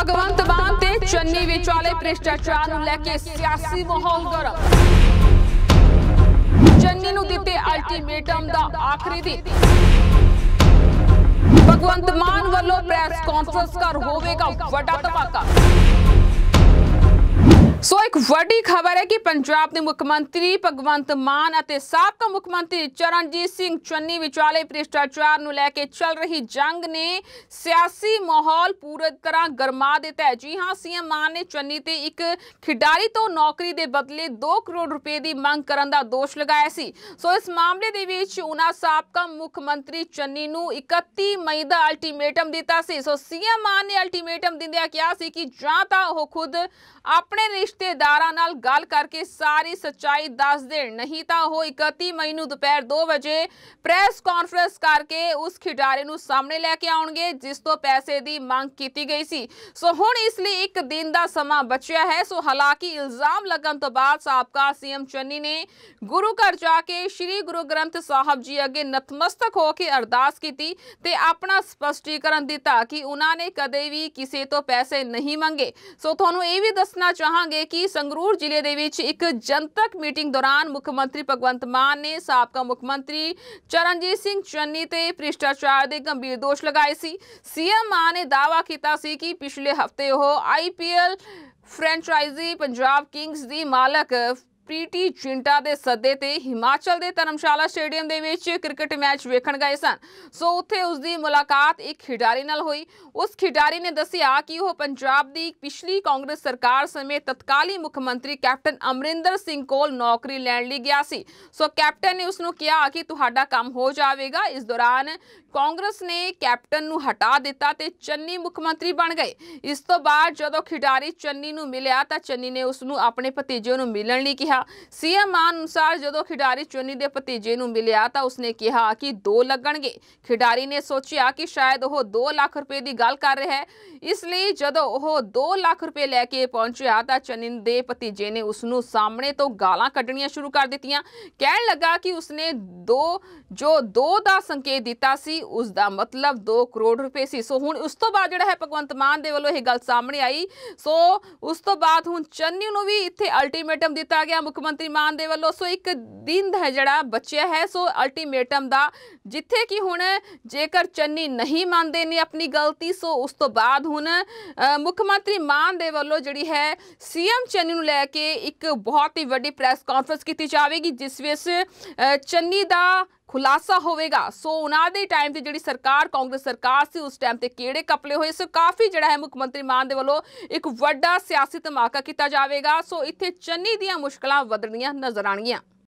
ਭਗਵੰਤ ਮਾਨ ਤੇ ਚੰਨੀ ਵਿਚਾਲੇ ਭ੍ਰਿਸ਼ਟਾਚਾਰ ਨੂੰ ਲੈ ਕੇ ਸਿਆਸੀ ਮਾਹੌਲ ਗਰਮ ਚੰਨੀ ਨੂੰ ਦਿੱਤੇ ਅਲਟੀਮੇਟਮ ਦਾ ਆਖਰੀ ਦਿਨ ਭਗਵੰਤ ਮਾਨ ਵੱਲੋਂ ਪ੍ਰੈਸ ਕਾਨਫਰੰਸ ਕਰ ਹੋਵੇਗਾ ਵੱਡਾ ਧਮਾਕਾ ਇੱਕ ਵੱਡੀ ਖਬਰ ਹੈ ਕਿ ਪੰਜਾਬ ਦੇ ਮੁੱਖ ਮੰਤਰੀ ਭਗਵੰਤ ਮਾਨ ਅਤੇ ਸਾਬਕਾ ਮੁੱਖ ਮੰਤਰੀ ਚਰਨਜੀਤ ਸਿੰਘ ਚੰਨੀ ਵਿਚਾਲੇ ਭ੍ਰਿਸ਼ਟਾਚਾਰ ਨੂੰ ਲੈ ਕੇ ਚੱਲ ਰਹੀ ਜੰਗ ਨੇ ਸਿਆਸੀ ਮਾਹੌਲ ਪੂਰੀ ਤਰ੍ਹਾਂ ਗਰਮਾ ਦਿੱਤਾ ਹੈ ਜੀ ਹਾਂ ਸੀਐਮ ਮਾਨ ਨੇ ਚੰਨੀ ਤੇ ਇੱਕ ਖਿਡਾਰੀ ਤੋਂ ਨੌਕਰੀ ਦੇ ਬਦਲੇ 2 ਕਰੋੜ ਰੁਪਏ ਦੀ ਮੰਗ ਕਰਨ ਦਾ ਦੋਸ਼ ਲਗਾਇਆ ਸੀ ਸੋ ਇਸ ਮਾਮਲੇ ਦੇ ਵਿੱਚ ਉਹਨਾਂ ਸਾਬਕਾ ਮੁੱਖ ਮੰਤਰੀ ਚੰਨੀ ਨੂੰ 31 ਮਈ ਦਾ ਅਲਟੀਮੇਟਮ ਦਿੱਤਾ ਸੀ ਸੋ ਸੀਐਮ ਮਾਨ ਨੇ ਅਲਟੀਮੇਟਮ ਦਿੰਦਿਆਂ ਕਿਹਾ ਸੀ ਕਿ ਜਾਂ ਤਾਂ ਉਹ ਖੁਦ ਆਪਣੇ ਰਿਸ਼ਤੇ ਰਿਸ਼ਤੇਦਾਰਾਂ ਨਾਲ ਗੱਲ ਕਰਕੇ ਸਾਰੀ ਸੱਚਾਈ ਦੱਸ ਦੇਣ ਨਹੀਂ ਤਾਂ ਉਹ 31 ਮਈ ਨੂੰ ਦੁਪਹਿਰ 2 ਵਜੇ ਪ੍ਰੈਸ ਕਾਨਫਰੰਸ ਕਰਕੇ ਉਸ ਖਿਡਾਰੀ ਨੂੰ ਸਾਹਮਣੇ ਲੈ ਕੇ ਆਉਣਗੇ ਜਿਸ ਤੋਂ ਪੈਸੇ ਦੀ ਮੰਗ ਕੀਤੀ ਗਈ ਸੀ ਸੋ ਹੁਣ ਇਸ ਲਈ ਇੱਕ ਦਿਨ ਦਾ ਸਮਾਂ ਬਚਿਆ ਹੈ ਸੋ ਹਾਲਾਂਕਿ ਇਲਜ਼ਾਮ ਲੱਗਣ ਤੋਂ ਬਾਅਦ ਸਾਬਕਾ ਸੀਐਮ ਚੰਨੀ ਨੇ ਗੁਰੂ ਘਰ ਜਾ ਕੇ ਸ੍ਰੀ ਗੁਰੂ ਗ੍ਰੰਥ ਸਾਹਿਬ ਜੀ ਅੱਗੇ ਨਤਮਸਤਕ ਹੋ ਕੇ ਅਰਦਾਸ ਕੀਤੀ ਤੇ ਆਪਣਾ ਸਪਸ਼ਟੀਕਰਨ ਦਿੱਤਾ ਕਿ ਉਹਨਾਂ ਨੇ ਕਦੇ ਵੀ ਕਿਸੇ ਤੋਂ ਪੈਸੇ ਨਹੀਂ ਮੰਗੇ ਸੋ ਤੁਹਾਨੂੰ ਇਹ ਵੀ ਦੱਸਣਾ ਚਾਹਾਂਗੇ ਕਿ ਸੰਗਰੂਰ ਜ਼ਿਲ੍ਹੇ ਦੇ ਵਿੱਚ ਇੱਕ ਜਨਤਕ ਮੀਟਿੰਗ ਦੌਰਾਨ ਮੁੱਖ ਮੰਤਰੀ ਭਗਵੰਤ ਮਾਨ ਨੇ ਸਾਬਕਾ ਮੁੱਖ ਮੰਤਰੀ ਚਰਨਜੀਤ ਸਿੰਘ ਚੰਨੀ ਤੇ ਭ੍ਰਿਸ਼ਟਾਚਾਰ ਦੇ ਗੰਭੀਰ ਦੋਸ਼ ਲਗਾਏ ਸੀ ਸੀਐਮ ਮਾਨ ਨੇ ਦਾਅਵਾ ਕੀਤਾ ਸੀ ਕਿ ਪਿਛਲੇ ਹਫਤੇ ਉਹ ਆਈਪੀਐਲ ਫਰੈਂਚਾਈਜ਼ੀ ਪੰਜਾਬ ਕਿੰਗਸ ਦੀ ਮਾਲਕ ਪ੍ਰੀਟੀ ਚਿੰਟਾ ਦੇ ਸੱਦੇ ਤੇ ਹਿਮਾਚਲ ਦੇ ਧਰਮਸ਼ਾਲਾ ਸਟੇਡੀਅਮ ਦੇ ਵਿੱਚ ਕ੍ਰਿਕਟ ਮੈਚ ਵੇਖਣ ਗਏ ਸਨ ਸੋ ਉੱਥੇ ਉਸ ਦੀ ਮੁਲਾਕਾਤ ਇੱਕ ਖਿਡਾਰੀ ਨਾਲ ਹੋਈ ਉਸ ਖਿਡਾਰੀ ਨੇ ਦੱਸਿਆ ਕਿ ਉਹ ਪੰਜਾਬ ਦੀ ਪਿਛਲੀ ਕਾਂਗਰਸ ਸਰਕਾਰ ਸਮੇਂ ਤਤਕਾਲੀ ਮੁੱਖ ਮੰਤਰੀ ਕੈਪਟਨ ਅਮਰਿੰਦਰ ਸਿੰਘ ਕੋਲ ਨੌਕਰੀ ਲੈਣ ਲਈ ਗਿਆ ਸੀ ਸੋ ਕੈਪਟਨ ਨੇ ਉਸ ਨੂੰ ਕਿਹਾ ਕਿ ਤੁਹਾਡਾ ਕੰਮ ਹੋ ਜਾਵੇਗਾ ਇਸ ਦੌਰਾਨ ਕਾਂਗਰਸ ਨੇ ਕੈਪਟਨ ਨੂੰ ਹਟਾ ਦਿੱਤਾ ਤੇ ਚੰਨੀ ਮੁੱਖ ਮੰਤਰੀ ਬਣ ਗਏ ਇਸ ਤੋਂ ਬਾਅਦ ਜਦੋਂ ਖਿਡਾਰੀ ਚੰਨੀ ਨੂੰ ਮਿਲਿਆ ਤਾਂ ਚੰਨੀ ਨੇ ਉਸ ਨੂੰ ਆਪਣੇ ਭਤੀਜੇ ਨੂੰ ਮਿਲਣ ਲਈ ਕਿਹਾ ਕੀਤਾ ਸੀਐਮ ਮਾਨ ਅਨੁਸਾਰ ਜਦੋਂ ਖਿਡਾਰੀ ਚੁੰਨੀ ਦੇ ਭਤੀਜੇ ਨੂੰ ਮਿਲਿਆ ਤਾਂ ਉਸਨੇ ਕਿਹਾ ਕਿ 2 ਲੱਗਣਗੇ ਖਿਡਾਰੀ ਨੇ ਸੋਚਿਆ ਕਿ ਸ਼ਾਇਦ ਉਹ 2 ਲੱਖ ਰੁਪਏ ਦੀ ਗੱਲ ਕਰ ਰਿਹਾ ਹੈ ਇਸ ਲਈ ਜਦੋਂ ਉਹ 2 ਲੱਖ ਰੁਪਏ ਲੈ ਕੇ ਪਹੁੰਚਿਆ ਤਾਂ ਚੁੰਨੀ ਦੇ ਭਤੀਜੇ ਨੇ ਉਸ ਨੂੰ ਸਾਹਮਣੇ ਤੋਂ ਗਾਲਾਂ ਕੱਢਣੀਆਂ ਸ਼ੁਰੂ ਕਰ ਦਿੱਤੀਆਂ ਕਹਿਣ ਲੱਗਾ ਕਿ ਉਸਨੇ 2 ਜੋ 2 ਦਾ ਸੰਕੇਤ ਦਿੱਤਾ ਸੀ ਉਸ ਦਾ ਮਤਲਬ 2 ਕਰੋੜ ਰੁਪਏ ਸੀ ਸੋ ਹੁਣ ਉਸ ਤੋਂ ਬਾਅਦ ਜਿਹੜਾ ਹੈ ਭਗਵੰਤ ਮਾਨ ਦੇ ਵੱਲੋਂ ਇਹ ਗੱਲ ਸਾਹਮਣੇ ਆਈ ਸੋ ਉਸ ਤੋਂ ਬਾਅਦ ਹੁਣ ਚੰਨੀ ਨੂੰ ਵੀ ਇੱਥੇ ਅਲਟੀਮੇਟਮ ਦਿੱਤਾ ਗਿਆ ਹੈ ਮੁੱਖ ਮੰਤਰੀ ਮਾਨ ਦੇ ਵੱਲੋਂ ਸੋ ਇੱਕ ਦਿਨ ਹੈ ਜਿਹੜਾ ਬਚਿਆ ਹੈ ਸੋ ਅਲਟੀਮੇਟਮ ਦਾ ਜਿੱਥੇ ਕਿ ਹੁਣ ਜੇਕਰ ਚੰਨੀ ਨਹੀਂ ਮੰਨਦੇ ਨੇ ਆਪਣੀ ਗਲਤੀ ਸੋ ਉਸ ਤੋਂ ਬਾਅਦ ਹੁਣ ਮੁੱਖ ਮੰਤਰੀ ਮਾਨ ਦੇ ਵੱਲੋਂ ਜਿਹੜੀ ਹੈ ਸੀਐਮ ਚੰਨੀ ਨੂੰ ਲੈ ਕੇ ਇੱਕ ਬਹੁਤ ਹੀ ਵੱਡੀ ਪ੍ਰੈਸ ਕਾਨਫਰੰਸ ਕੀਤੀ ਜਾਵੇਗੀ ਜਿਸ ਵਿੱਚ ਚੰਨੀ ਦਾ ਖੁਲਾਸਾ ਹੋਵੇਗਾ ਸੋ ਉਹਨਾਂ ਦੇ ਟਾਈਮ ਤੇ ਜਿਹੜੀ ਸਰਕਾਰ ਕਾਂਗਰਸ ਸਰਕਾਰ ਸੀ ਉਸ ਟਾਈਮ ਤੇ ਕਿਹੜੇ ਕਪਲੇ ਹੋਏ ਸੋ ਕਾਫੀ ਜਿਹੜਾ ਹੈ ਮੁੱਖ ਮੰਤਰੀ ਮਾਨ ਦੇ ਵੱਲੋਂ ਇੱਕ ਵੱਡਾ ਸਿਆਸੀ ਧਮਾਕਾ ਕੀਤਾ ਜਾਵੇਗਾ ਸੋ ਇੱਥੇ ਚੰਨੀ ਦੀਆਂ ਮੁਸ਼ਕਲਾਂ ਵਧਣੀਆਂ ਨਜ਼ਰ ਆਣਗੀਆਂ